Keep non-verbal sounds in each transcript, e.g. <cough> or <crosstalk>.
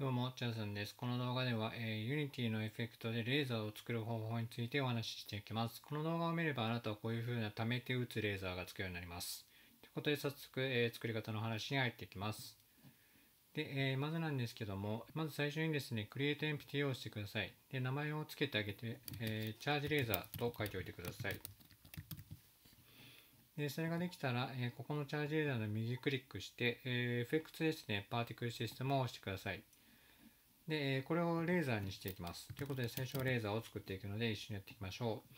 どうも、チャンスんです。この動画では、えー、Unity のエフェクトでレーザーを作る方法についてお話ししていきます。この動画を見れば、あなたはこういう風な溜めて打つレーザーがつくようになります。ということで、早速、えー、作り方の話に入っていきます。で、えー、まずなんですけども、まず最初にですね、Create e m p t y をしてください。で、名前を付けてあげて、えー、チャージレーザーと書いておいてください。で、それができたら、えここのチャージレーザーの右クリックして、えー、FX ですね、パーティクルシステムを押してください。で、これをレーザーにしていきます。ということで、最初レーザーを作っていくので、一緒にやっていきましょう。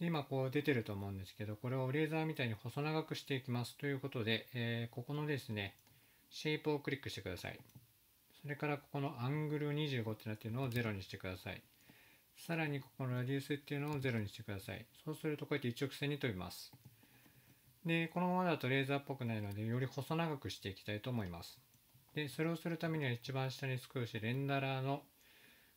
で今こう出てると思うんですけど、これをレーザーみたいに細長くしていきます。ということで、えー、ここのですね、シェイプをクリックしてください。それからここのアングル25ってなってるのを0にしてください。さらにここのラディウスっていうのを0にしてください。そうするとこうやって一直線に飛びます。で、このままだとレーザーっぽくないので、より細長くしていきたいと思います。で、それをするためには一番下にスクールしてレンダラーの、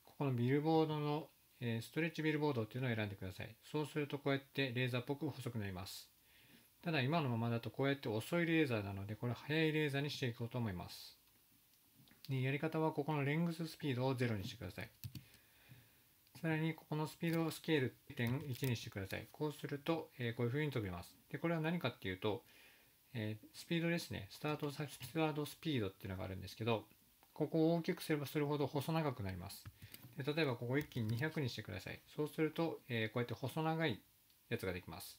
ここのビルボードの、えストレッチビルボードっていうのを選んでください。そうするとこうやってレーザーっぽく細くなります。ただ今のままだとこうやって遅いレーザーなので、これ速いレーザーにしていこうと思います。で、やり方はここのレングススピードを0にしてください。さらにここのスピードをスケール点1にしてください。こうすると、えこういう風に飛びます。で、これは何かっていうと、えー、スピードですね。スタート、サスタードスピードっていうのがあるんですけど、ここを大きくすればするほど細長くなります。で例えばここ一気に200にしてください。そうすると、えー、こうやって細長いやつができます。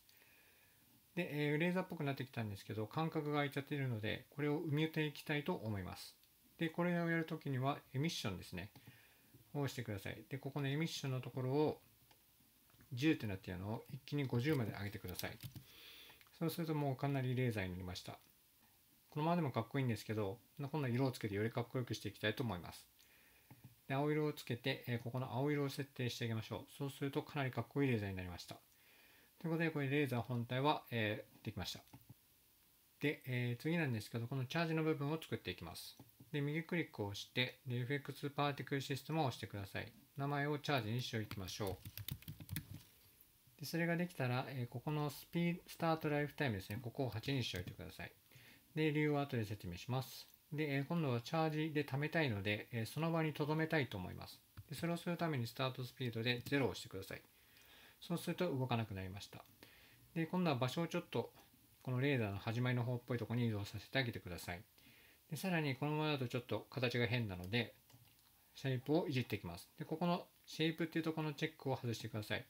で、えー、レーザーっぽくなってきたんですけど、間隔が空いちゃっているので、これを埋めていきたいと思います。で、これをやるときには、エミッションですね。をしてください。で、ここのエミッションのところを10ってなっているのを一気に50まで上げてください。そうするともうかなりレーザーになりましたこのままでもかっこいいんですけど今度は色をつけてよりかっこよくしていきたいと思いますで青色をつけて、えここの青色を設定してあげましょうそうするとかなりかっこいいレーザーになりましたということでこれレーザー本体は、えー、できましたで、えー、次なんですけどこのチャージの部分を作っていきますで右クリックを押してで FX パーティクルシステムを押してください名前をチャージにしておきましょうでそれができたら、えー、ここのスピード、スタートライフタイムですね、ここを8にしておいてください。で、理由は後で説明します。で、えー、今度はチャージで貯めたいので、えー、その場に留めたいと思います。でそれをするためにスタートスピードで0をしてください。そうすると動かなくなりました。で、今度は場所をちょっと、このレーダーの始まりの方っぽいとこに移動させてあげてください。でさらにこのままだとちょっと形が変なので、シェイプをいじっていきます。で、ここのシェイプっていうところのチェックを外してください。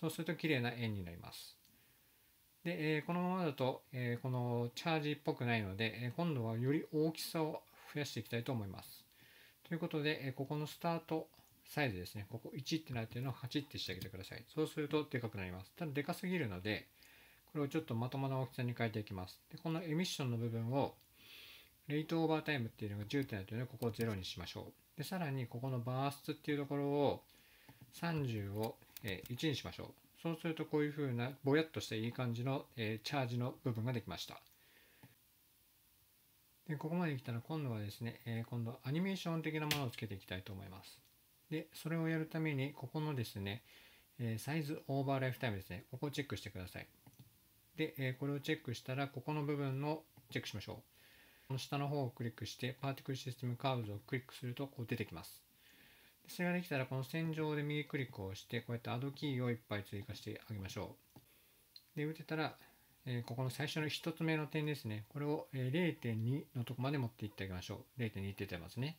そうすると綺麗な円になります。で、えー、このままだと、えー、このチャージっぽくないので、えー、今度はより大きさを増やしていきたいと思います。ということで、えここのスタートサイズですね、ここ1ってなってるのを8ってしてあげてください。そうするとでかくなります。ただでかすぎるので、これをちょっとまともな大きさに変えていきます。で、このエミッションの部分を、レイトオーバータイムっていうのが10ってなってるので、ここを0にしましょう。で、さらにここのバーストっていうところを、30をえ1にしましょう。そうするとこういうふうなぼやっとしたいい感じの、えチャージの部分ができました。でここまで来たら今度はですね、え今度アニメーション的なものをつけていきたいと思います。で、それをやるためにここのですね、えサイズオーバーライフタイムですね、ここをチェックしてください。で、えこれをチェックしたらここの部分のチェックしましょう。この下の方をクリックしてパーティクルシステムカーブズをクリックするとこう出てきます。それができたらこの線上で右クリックをしてこうやってアドキーをいっぱい追加してあげましょうで打てたら、えここの最初の1つ目の点ですねこれを、え0.2のとこまで持っていってあげましょう0.2って出てますね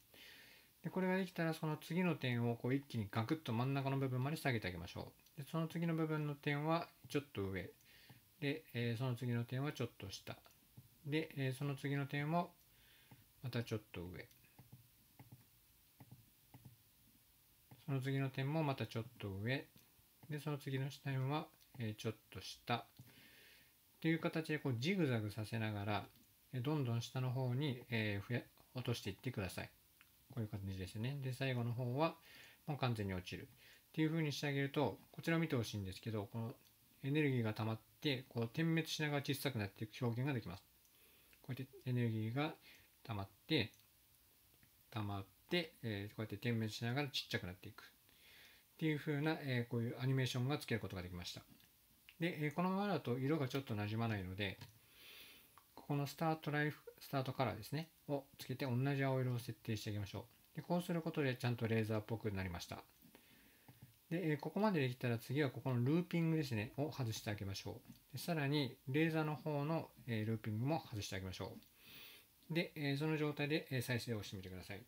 でこれができたらその次の点をこう一気にガクッと真ん中の部分まで下げてあげましょうでその次の部分の点はちょっと上で、えその次の点はちょっと下で、えその次の点もまたちょっと上その次の点もまたちょっと上でその次の下辺は、えちょっと下っていう形でこうジグザグさせながらどんどん下の方に、え増や落としていってくださいこういう感じですねで最後の方はもう完全に落ちるっていう風にしてあげるとこちらを見てほしいんですけどこのエネルギーが溜まってこう点滅しながら小さくなっていく表現ができますこうやってエネルギーが溜まって溜まって、えー、こうやって点滅しながらちっちゃくなっていくっていう風な、えー、こういうアニメーションがつけることができましたで、えこのままだと色がちょっとなじまないのでここのスタートライフスタートカラーですねをつけて同じ青色を設定していきましょうでこうすることでちゃんとレーザーっぽくなりましたで、えここまでできたら次はここのルーピングですね、を外してあげましょう。でさらに、レーザーの方の、えルーピングも外してあげましょう。で、えその状態で、え再生をしてみてください。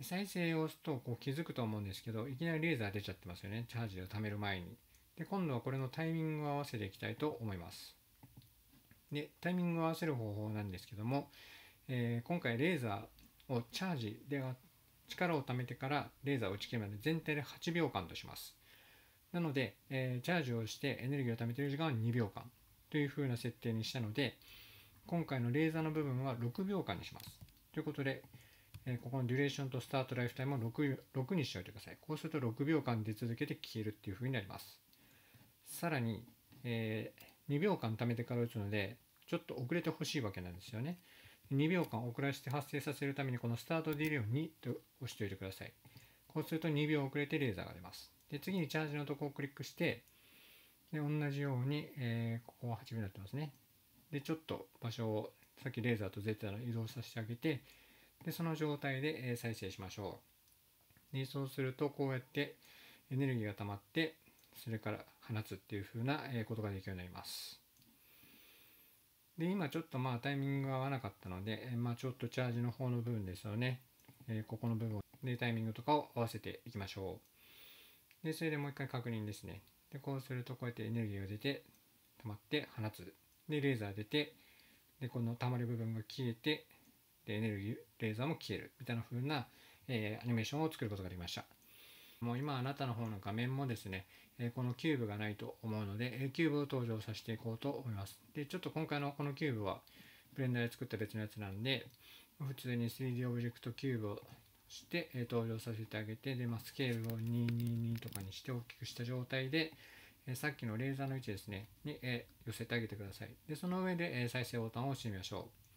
で再生を押すとこう気づくと思うんですけどいきなりレーザー出ちゃってますよねチャージを貯める前にで今度はこれのタイミングを合わせていきたいと思いますでタイミングを合わせる方法なんですけども、えー、今回レーザーをチャージでは力を貯めてからレーザーを打ち切るまで全体で8秒間としますなので、えー、チャージをしてエネルギーを貯めている時間は2秒間というふうな設定にしたので今回のレーザーの部分は6秒間にしますということでえここのデュレーションとスタートライフタイムを 6, 6にしておいてください。こうすると6秒間出続けて消えるっていう風になります。さらに、えー、2秒間貯めてから打つので、ちょっと遅れてほしいわけなんですよね。2秒間遅らせて発生させるために、このスタートディレイを2と押しておいてください。こうすると2秒遅れてレーザーが出ます。で、次にチャージのとこをクリックして、で、同じように、えー、ここは8秒になってますね。で、ちょっと場所を、さっきレーザーと Z の移動させてあげて、でその状態で再生しましょうでそうするとこうやってエネルギーが溜まってそれから放つっていう風なことができるようになりますで今ちょっとまあタイミングが合わなかったので、まあ、ちょっとチャージの方の部分ですよね、えここの部分でタイミングとかを合わせていきましょうでそれでもう一回確認ですねでこうするとこうやってエネルギーが出て溜まって放つでレーザー出てでこの溜まる部分が消えてでエネルギーレーザーも消えるみたいな風な、えー、アニメーションを作ることができましたもう今あなたの方の画面もですね、えこのキューブがないと思うので、えキューブを登場させていこうと思いますでちょっと今回のこのキューブはブレンダーで作った別のやつなんで普通に 3D オブジェクトキューブをして、え登場させてあげてで、まあ、スケールを222とかにして大きくした状態で、えさっきのレーザーの位置ですねに、え寄せてあげてくださいでその上で、え再生ボタンを押してみましょう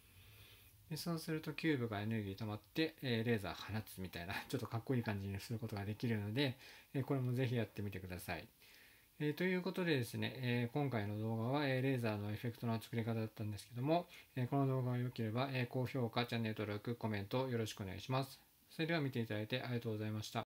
でそうするとキューブがエネルギー溜まって、えー、レーザー放つみたいな <laughs> ちょっとかっこいい感じにすることができるので、えー、これもぜひやってみてください。えー、ということでですね、え今回の動画は、えレーザーのエフェクトの作り方だったんですけども、えこの動画が良ければ、え高評価、チャンネル登録、コメントよろしくお願いします。それでは見ていただいてありがとうございました。